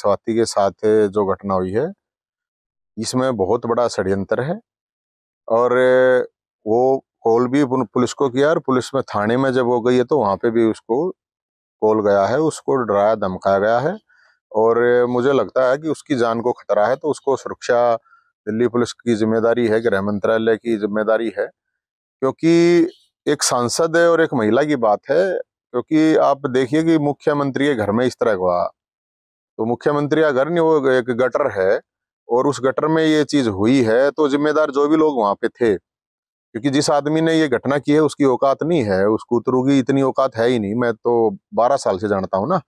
स्वाति के साथ जो घटना हुई है इसमें बहुत बड़ा षड्यंत्र है और वो कॉल भी पुलिस को किया और पुलिस में थाने में जब हो गई है तो वहाँ पे भी उसको कॉल गया है उसको डराया धमकाया गया है और मुझे लगता है कि उसकी जान को खतरा है तो उसको सुरक्षा दिल्ली पुलिस की जिम्मेदारी है गृह मंत्रालय की जिम्मेदारी है क्योंकि एक सांसद है और एक महिला की बात है क्योंकि आप देखिए कि मुख्यमंत्री के घर में इस तरह हुआ तो मुख्यमंत्री अगर वो एक गटर है और उस गटर में ये चीज हुई है तो जिम्मेदार जो भी लोग वहां पे थे क्योंकि जिस आदमी ने ये घटना की है उसकी औकात नहीं है उस कुतरू की इतनी औकात है ही नहीं मैं तो बारह साल से जानता हूँ ना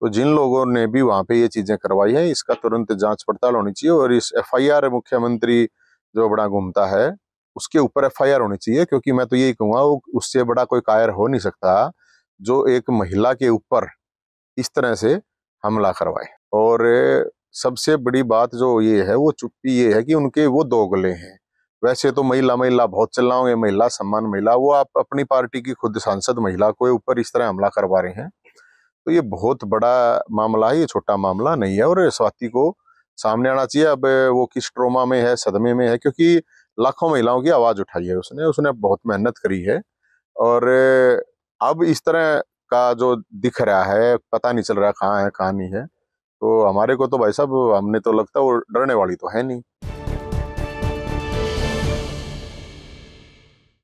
तो जिन लोगों ने भी वहाँ पे ये चीजें करवाई है इसका तुरंत जांच पड़ताल होनी चाहिए और इस एफ मुख्यमंत्री जो बड़ा घूमता है उसके ऊपर एफ होनी चाहिए क्योंकि मैं तो यही कहूँगा उससे बड़ा कोई कायर हो नहीं सकता जो एक महिला के ऊपर इस तरह से हमला करवाए और सबसे बड़ी बात जो ये है वो चुप्पी ये है कि उनके वो दोगले हैं वैसे तो महिला महिला बहुत चलाओगे महिला सम्मान महिला वो आप अपनी पार्टी की खुद सांसद महिला को ऊपर इस तरह हमला करवा रहे हैं तो ये बहुत बड़ा मामला है ये छोटा मामला नहीं है और स्वाति को सामने आना चाहिए अब वो किस ट्रोमा में है सदमे में है क्योंकि लाखों महिलाओं की आवाज़ उठाई है उसने उसने बहुत मेहनत करी है और अब इस तरह का जो दिख रहा है पता नहीं चल रहा कहाँ है कहाँ नहीं है तो हमारे को तो भाई साहब हमने तो लगता है वो डरने वाली तो है नहीं